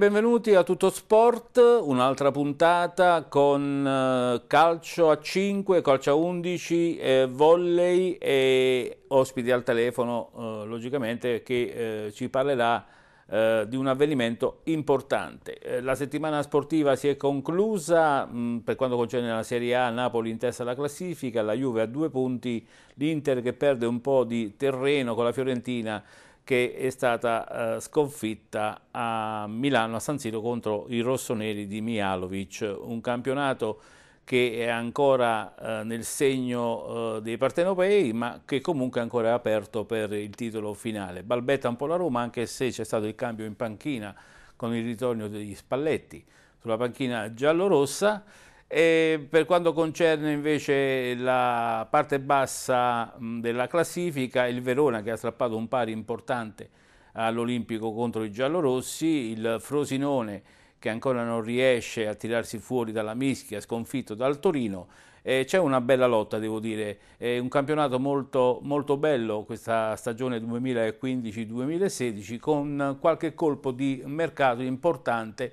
benvenuti a Tutto Sport, un'altra puntata con eh, calcio a 5, calcio a 11, eh, volley e ospiti al telefono, eh, logicamente, che eh, ci parlerà eh, di un avvenimento importante. Eh, la settimana sportiva si è conclusa mh, mm, per quanto concerne la Serie A, Napoli in testa alla classifica, la Juve a due punti, l'Inter che perde un po' di terreno con la Fiorentina che è stata eh, sconfitta a Milano, a San Siro, contro i rossoneri di Mialovic, un campionato che è ancora eh, nel segno eh, dei partenopei, ma che comunque ancora è aperto per il titolo finale. Balbetta un po' la Roma, anche se c'è stato il cambio in panchina con il ritorno degli Spalletti sulla panchina giallorossa, rossa e per quanto concerne invece la parte bassa della classifica, il Verona che ha strappato un pari importante all'Olimpico contro i giallorossi, il Frosinone che ancora non riesce a tirarsi fuori dalla mischia, sconfitto dal Torino, eh, c'è una bella lotta devo dire, è un campionato molto, molto bello questa stagione 2015-2016 con qualche colpo di mercato importante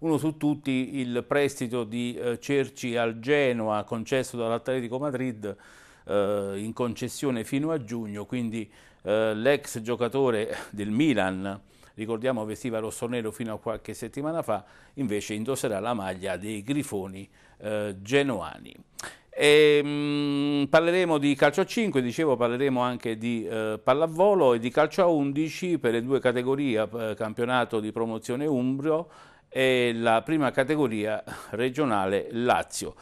uno su tutti il prestito di eh, Cerci al Genoa concesso dall'Atletico Madrid eh, in concessione fino a giugno, quindi eh, l'ex giocatore del Milan, ricordiamo vestiva rossonero fino a qualche settimana fa, invece indosserà la maglia dei grifoni eh, genoani. E, ehm, mh, parleremo di calcio a 5, dicevo parleremo anche di eh, pallavolo e di calcio a 11 per le due categorie, eh, campionato di promozione Umbrio e la prima categoria regionale Lazio.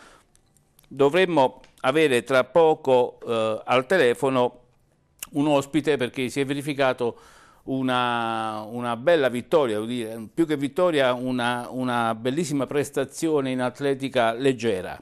Dovremmo avere tra poco eh, al telefono un ospite perché si è verificato una, una bella vittoria, più che vittoria una, una bellissima prestazione in atletica leggera.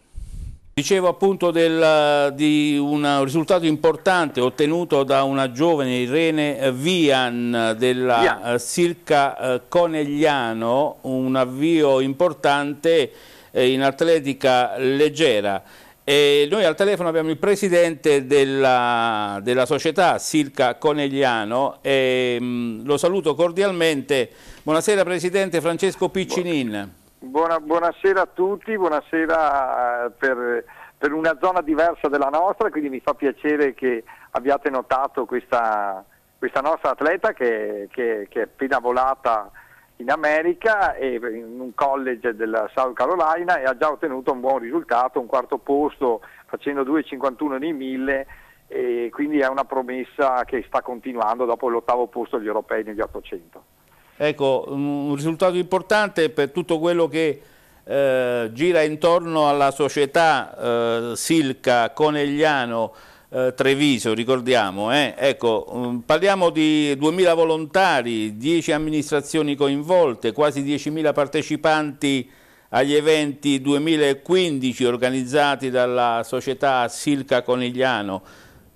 Dicevo appunto del, eh, di un risultato importante ottenuto da una giovane Irene Vian della Vian. Eh, Silca eh, Conegliano, un avvio importante in atletica leggera. E noi al telefono abbiamo il presidente della, della società Silca Conegliano e mm, lo saluto cordialmente. Buonasera presidente Francesco Piccinin. Buon. Buona, buonasera a tutti, buonasera eh, per, per, una zona diversa della nostra, quindi mi fa piacere che abbiate notato questa, questa nostra atleta che, che, che, è appena volata in America e in un college della South Carolina e ha già ottenuto un buon risultato, un quarto posto facendo 2,51 nei 1000 e quindi è una promessa che sta continuando dopo l'ottavo posto agli europei negli 800. Ecco, un risultato importante per tutto quello che eh, gira intorno alla società eh, Silca Conegliano eh, Treviso, ricordiamo. Eh. Ecco, mm, parliamo di 2.000 volontari, 10 amministrazioni coinvolte, quasi 10.000 partecipanti agli eventi 2015 organizzati dalla società Silca Conegliano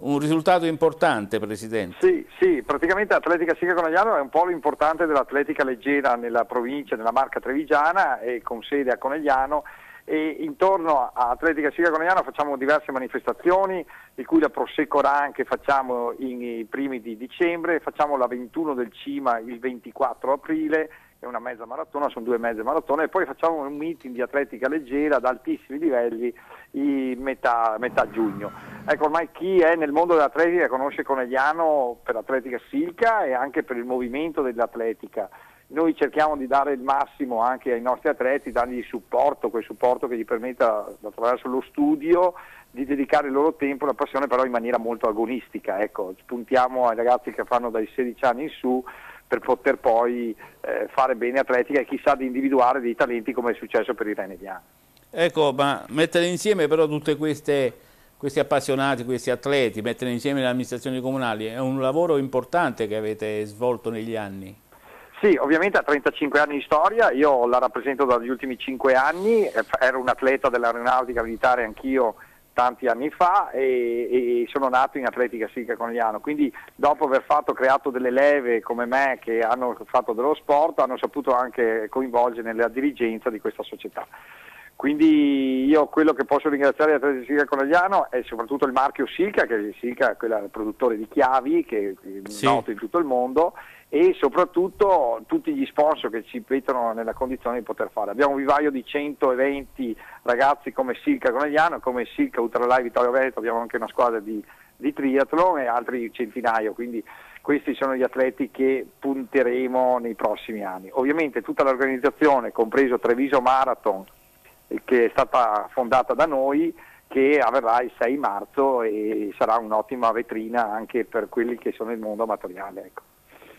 un risultato importante, Presidente. Sì, sì praticamente l'atletica Sica Conegliano è un polo importante dell'atletica leggera nella provincia, nella marca trevigiana e con sede a Conegliano e intorno a Atletica Sica Conegliano facciamo diverse manifestazioni, di cui la Prosecco Ran che facciamo i primi di dicembre, facciamo la 21 del Cima il 24 aprile, è una mezza maratona, sono due mezze maratone e poi facciamo un meeting di atletica leggera ad altissimi livelli in metà, metà giugno. Ecco, ormai chi è nel mondo dell'atletica conosce Conegliano per l'atletica silca e anche per il movimento dell'atletica noi cerchiamo di dare il massimo anche ai nostri atleti, dargli supporto, quel supporto che gli permetta attraverso lo studio di dedicare il loro tempo e la passione però in maniera molto agonistica, ecco, puntiamo ai ragazzi che fanno dai 16 anni in su per poter poi eh, fare bene atletica e chissà di individuare dei talenti come è successo per i René Renediani. Ecco, ma mettere insieme però tutti questi appassionati, questi atleti, mettere insieme le amministrazioni comunali è un lavoro importante che avete svolto negli anni. Sì, ovviamente ha 35 anni di storia, io la rappresento dagli ultimi 5 anni, eh, ero un atleta dell'aeronautica militare anch'io tanti anni fa e, e sono nato in Atletica Sica Conegliano, quindi dopo aver fatto, creato delle leve come me che hanno fatto dello sport hanno saputo anche coinvolgere nella dirigenza di questa società. Quindi io quello che posso ringraziare Atletica Sica Conegliano è soprattutto il marchio Silca, che è Silca, quella, il produttore di chiavi, che è sì. noto in tutto il mondo, e soprattutto tutti gli sponsor che ci mettono nella condizione di poter fare. Abbiamo un vivaio di 120 ragazzi come Silca Conegliano, come Silca Ultralai Vittorio Veneto, abbiamo anche una squadra di, di triathlon e altri centinaio, quindi questi sono gli atleti che punteremo nei prossimi anni. Ovviamente tutta l'organizzazione, compreso Treviso Marathon, che è stata fondata da noi, che avverrà il 6 marzo e sarà un'ottima vetrina anche per quelli che sono il mondo amatoriale. Ecco.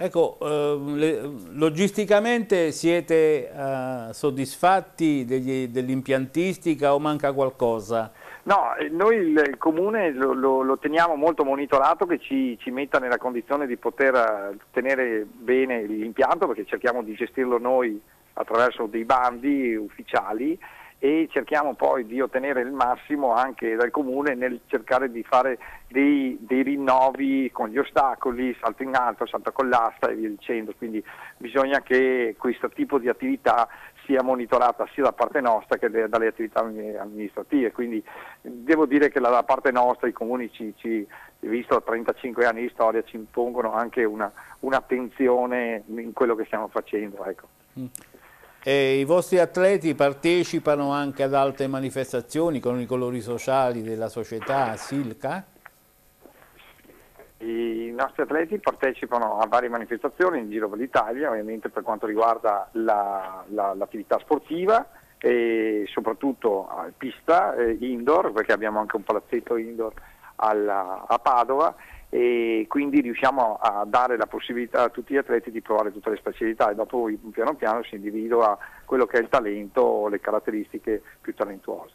Ecco, eh, logisticamente siete eh, soddisfatti dell'impiantistica o manca qualcosa? No, eh, noi il comune lo, lo, lo teniamo molto monitorato che ci, ci, metta nella condizione di poter eh, tenere bene l'impianto perché cerchiamo di gestirlo noi attraverso dei bandi ufficiali e cerchiamo poi di ottenere il massimo anche dal comune nel cercare di fare dei, dei rinnovi con gli ostacoli, salto in alto, salto con l'asta e via dicendo, quindi bisogna che questo tipo di attività sia monitorata sia da parte nostra che dalle attività amministrative, quindi devo dire che da parte nostra i comuni ci, ci visto 35 anni di storia, ci impongono anche una, un'attenzione in quello che stiamo facendo. Ecco. Mm. E I vostri atleti partecipano anche ad altre manifestazioni con i colori sociali della società Silca? I nostri atleti partecipano a varie manifestazioni in giro per l'Italia, ovviamente per quanto riguarda l'attività la, la, sportiva e soprattutto eh, pista, eh, indoor, perché abbiamo anche un palazzetto indoor alla, a Padova e quindi riusciamo a dare la possibilità a tutti gli atleti di provare tutte le specialità e dopo piano piano si individua quello che è il talento o le caratteristiche più talentuose.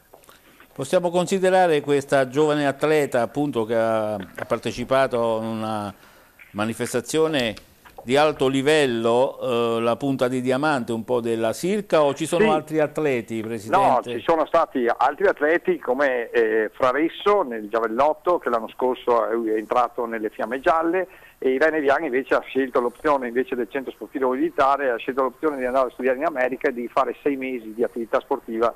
Possiamo considerare questa giovane atleta appunto, che ha partecipato a una manifestazione di alto livello eh, la punta di diamante un po' della Sirca o ci sono sì. altri atleti, Presidente? No, ci sono stati altri atleti come eh, Fraresso nel giavellotto che l'anno scorso è entrato nelle fiamme gialle e Irene Viani invece ha scelto l'opzione invece del centro sportivo militare, ha scelto l'opzione di andare a studiare in America e di fare sei mesi di attività sportiva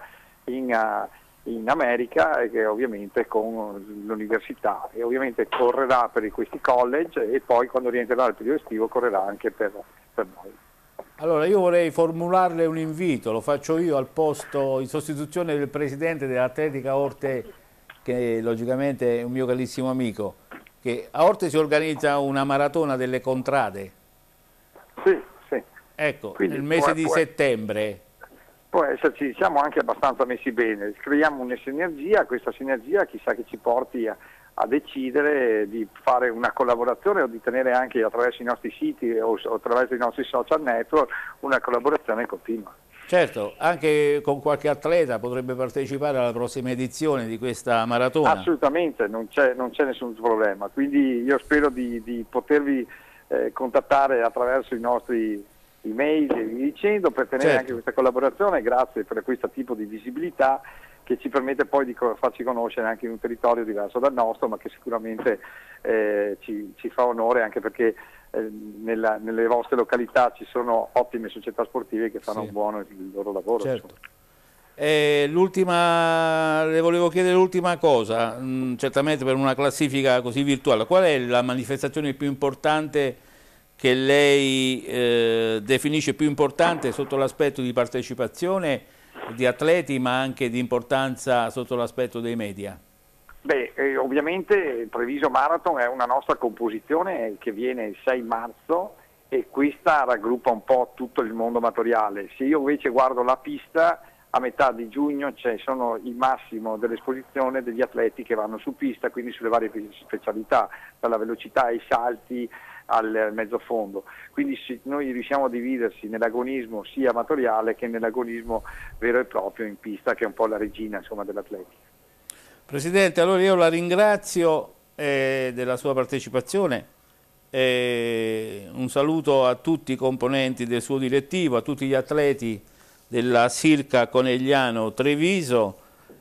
in, uh, in America e che ovviamente con l'università e ovviamente correrà per questi college e poi quando rientrerà il periodo estivo correrà anche per, per noi. Allora io vorrei formularle un invito, lo faccio io al posto in sostituzione del presidente dell'Atletica Orte che logicamente è un mio carissimo amico, che a Orte si organizza una maratona delle contrade. Sì, sì. Ecco, Quindi, nel mese di può. settembre può esserci, siamo anche abbastanza messi bene, creiamo una sinergia, questa sinergia chissà che ci porti a, a decidere di fare una collaborazione o di tenere anche attraverso i nostri siti o, o attraverso i nostri social network una collaborazione continua. Certo, anche con qualche atleta potrebbe partecipare alla prossima edizione di questa maratona. Assolutamente, non c'è, nessun problema, quindi io spero di, di potervi eh, contattare attraverso i nostri email e via dicendo per tenere certo. anche questa collaborazione, grazie per questo tipo di visibilità che ci permette poi di farci conoscere anche in un territorio diverso dal nostro, ma che sicuramente eh, ci, ci, fa onore anche perché eh, nella, nelle vostre località ci sono ottime società sportive che fanno sì. buono il loro lavoro. Certo. l'ultima, le volevo chiedere l'ultima cosa, mh, mm, certamente per una classifica così virtuale, qual è la manifestazione più importante? che lei eh, definisce più importante sotto l'aspetto di partecipazione di atleti ma anche di importanza sotto l'aspetto dei media? Beh, eh, ovviamente il Treviso Marathon è una nostra composizione che viene il 6 marzo e questa raggruppa un po' tutto il mondo amatoriale. Se io invece guardo la pista, a metà di giugno ci sono il massimo dell'esposizione degli atleti che vanno su pista, quindi sulle varie specialità, dalla velocità ai salti al mezzo fondo. Quindi noi riusciamo a dividersi nell'agonismo sia amatoriale che nell'agonismo vero e proprio in pista, che è un po' la regina dell'atletica. Presidente, allora io la ringrazio eh, della sua partecipazione. Eh, un saluto a tutti i componenti del suo direttivo, a tutti gli atleti della Sirca Conegliano Treviso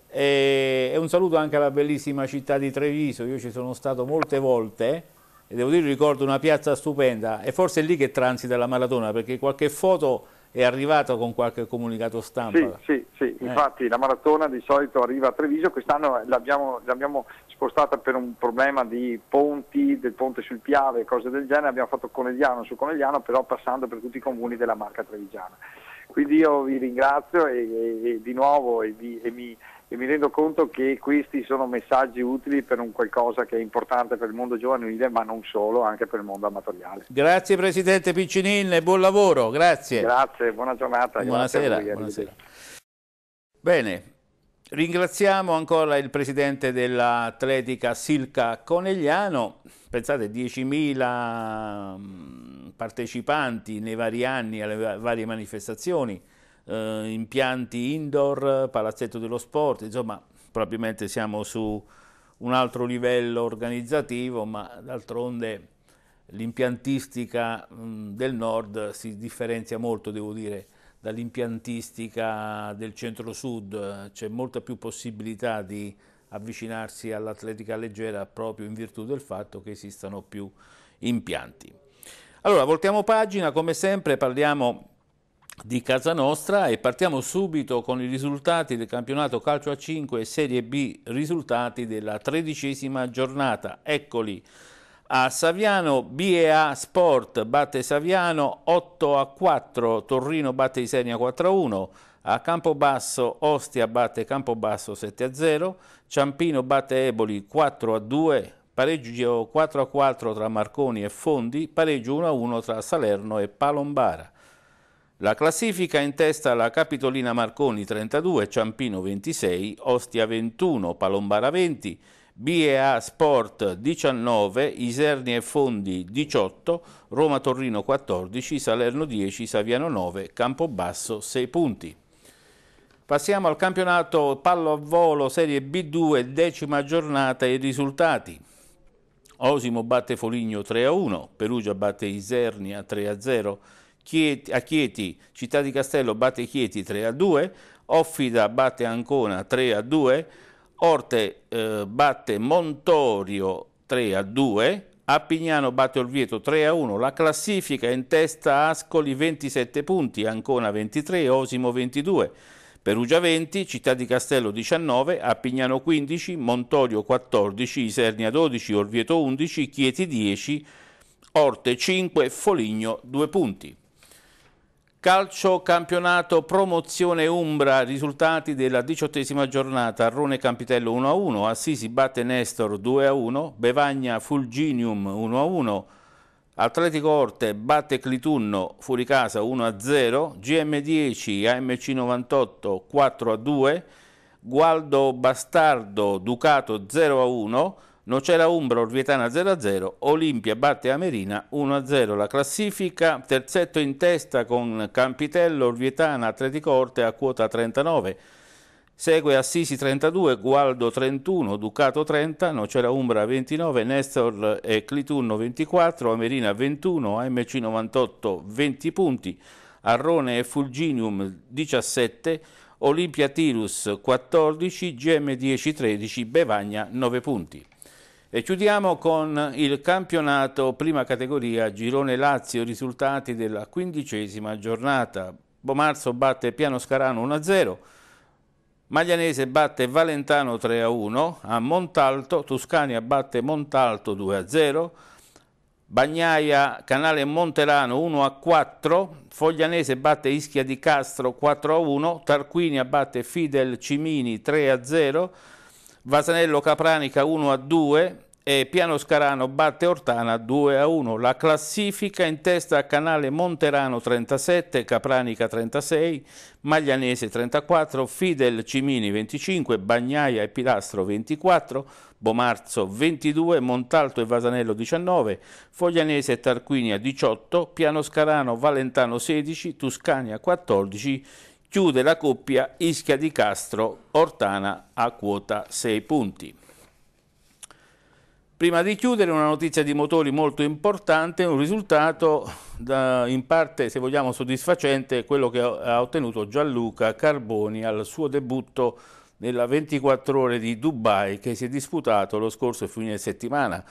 eh, e un saluto anche alla bellissima città di Treviso, io ci sono stato molte volte e devo dire ricordo una piazza stupenda e forse è lì che transita la maratona perché qualche foto è arrivata con qualche comunicato stampa. Sì, sì, sì. Eh. infatti la maratona di solito arriva a Treviso, quest'anno l'abbiamo, spostata per un problema di ponti, del ponte sul Piave, cose del genere, abbiamo fatto Conegliano su Conegliano però passando per tutti i comuni della marca trevigiana. Quindi io vi ringrazio e, e, e di nuovo e, vi, mi, e mi rendo conto che questi sono messaggi utili per un qualcosa che è importante per il mondo giovanile, ma non solo, anche per il mondo amatoriale. Grazie Presidente Piccinin e buon lavoro, grazie. Grazie, buona giornata. Buonasera. Voi, buonasera. Bene, Ringraziamo ancora il presidente dell'Atletica Silca Conegliano, pensate 10.000 partecipanti nei vari anni alle varie manifestazioni, eh, impianti indoor, palazzetto dello sport, insomma probabilmente siamo su un altro livello organizzativo, ma d'altronde l'impiantistica mm, del nord si differenzia molto, devo dire, dall'impiantistica del centro-sud, c'è molta più possibilità di avvicinarsi all'atletica leggera proprio in virtù del fatto che esistano più impianti. Allora, voltiamo pagina, come sempre parliamo di casa nostra e partiamo subito con i risultati del campionato calcio a 5 Serie B, risultati della tredicesima giornata. Eccoli. A Saviano BEA Sport batte Saviano 8 a 4, Torrino batte Isenia 4 a 1, a Campobasso Ostia batte Campobasso 7 a 0, Ciampino batte Eboli 4 a 2, pareggio 4 a 4 tra Marconi e Fondi, pareggio 1 a 1 tra Salerno e Palombara. La classifica in testa la Capitolina Marconi 32, Ciampino 26, Ostia 21, Palombara 20, BEA Sport 19, Iserni e Fondi 18, Roma Torrino 14, Salerno 10, Saviano 9, Campobasso 6 punti. Passiamo al campionato pallavolo Serie B2, decima giornata e risultati. Osimo batte Foligno 3-1, a Perugia batte Isernia 3-0, Chieti, a Chieti, Città di Castello batte Chieti 3-2, a Offida batte Ancona 3-2, a Orte eh, batte Montorio 3-2, a Appignano batte Olvieto 3-1, a la classifica in testa Ascoli 27 punti, Ancona 23, Osimo 22. Perugia 20, Città di Castello 19, Appignano 15, Montorio 14, Isernia 12, Orvieto 11, Chieti 10, Orte 5, Foligno 2 punti. Calcio campionato promozione Umbra, risultati della diciottesima giornata, Arrone Campitello 1-1, Assisi batte Nestor 2-1, Bevagna Fulginium 1-1, Atletico Orte batte Clitunno fuori casa 1-0, GM10 AMC98 4-2, Gualdo Bastardo Ducato 0-1, Nocera Umbra Orvietana 0-0, Olimpia batte Amerina 1-0 la classifica, terzetto in testa con Campitello Orvietana Atletico Orte a quota 39, Segue Assisi 32, Gualdo 31, Ducato 30, Nocera Umbra 29, Nestor e Clitunno 24, Amerina 21, AMC 98 20 punti, Arrone e Fulginium 17, Olimpia Tirus 14, GM 10 13, Bevagna 9 punti. E chiudiamo con il campionato prima categoria Girone Lazio, risultati della quindicesima giornata. Bomarzo batte Piano Scarano 1-0. Maglianese batte Valentano 3-1, a, a Montalto, Toscania batte Montalto 2-0, Bagnaia Canale Monterano 1-4, Foglianese batte Ischia di Castro 4-1, Tarquinia batte Fidel Cimini 3-0, Vasanello Capranica 1-2, e Piano Scarano batte Ortana 2 a 1. La classifica in testa a Canale Monterano 37, Capranica 36, Maglianese 34, Fidel Cimini 25, Bagnaia e Pilastro 24, Bomarzo 22, Montalto e Vasanello 19, Foglianese e Tarquinia 18, Piano Scarano Valentano 16, Tuscania 14, chiude la coppia Ischia di Castro, Ortana a quota 6 punti. Prima di chiudere una notizia di motori molto importante, un risultato da, in parte se vogliamo soddisfacente, quello che ha ottenuto Gianluca Carboni al suo debutto nella 24 ore di Dubai che si è disputato lo scorso fine settimana.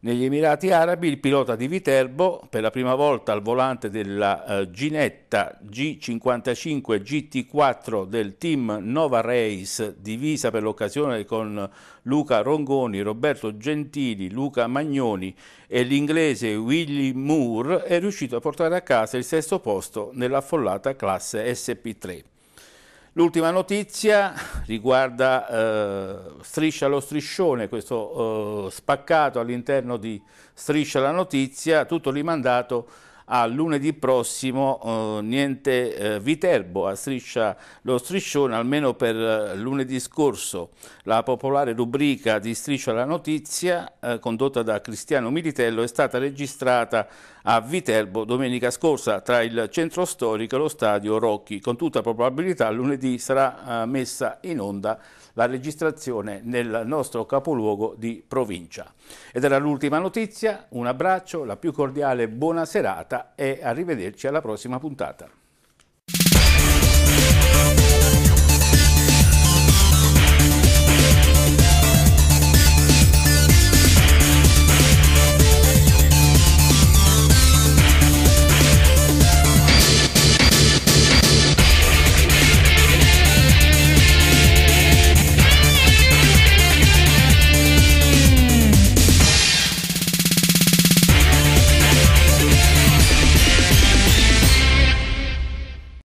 Negli Emirati Arabi il pilota di Viterbo, per la prima volta al volante della eh, Ginetta G55 GT4 del team Nova Race, divisa per l'occasione con Luca Rongoni, Roberto Gentili, Luca Magnoni e l'inglese Willy Moore, è riuscito a portare a casa il sesto posto nell'affollata classe SP3. L'ultima notizia riguarda eh, Striscia lo striscione, questo eh, spaccato all'interno di Striscia la notizia, tutto rimandato a lunedì prossimo eh, niente eh, Viterbo a striscia lo striscione almeno per eh, lunedì scorso la popolare rubrica di striscia la notizia eh, condotta da Cristiano Militello è stata registrata a Viterbo domenica scorsa tra il centro storico e lo stadio Rocchi con tutta probabilità lunedì sarà eh, messa in onda la registrazione nel nostro capoluogo di provincia. Ed era l'ultima notizia, un abbraccio, la più cordiale buona serata e arrivederci alla prossima puntata.